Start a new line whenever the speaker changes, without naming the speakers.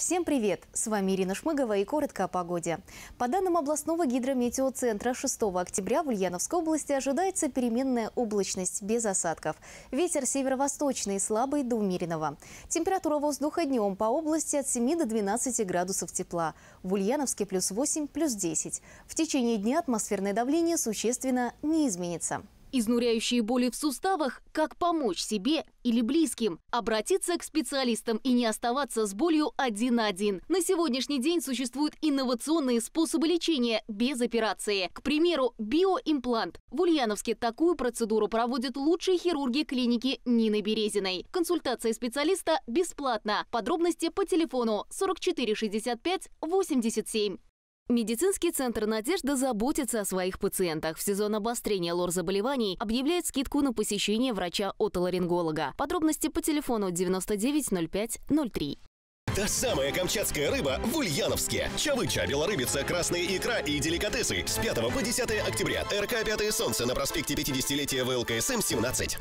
Всем привет! С вами Ирина Шмыгова и коротко о погоде. По данным областного гидрометеоцентра, 6 октября в Ульяновской области ожидается переменная облачность без осадков. Ветер северо-восточный, слабый до умеренного. Температура воздуха днем по области от 7 до 12 градусов тепла. В Ульяновске плюс 8, плюс 10. В течение дня атмосферное давление существенно не изменится. Изнуряющие боли в суставах – как помочь себе или близким. Обратиться к специалистам и не оставаться с болью один на один. На сегодняшний день существуют инновационные способы лечения без операции. К примеру, биоимплант. В Ульяновске такую процедуру проводят лучшие хирурги клиники Нины Березиной. Консультация специалиста бесплатна. Подробности по телефону 44 65 87. Медицинский центр «Надежда» заботится о своих пациентах. В сезон обострения лор-заболеваний объявляет скидку на посещение врача-отоларинголога. Подробности по телефону 990503.
Та самая камчатская рыба в Ульяновске. Чавыча, белорыбица, красная икра и деликатесы. С 5 по 10 октября. РК «Пятое солнце» на проспекте 50-летия ВЛКСМ 17.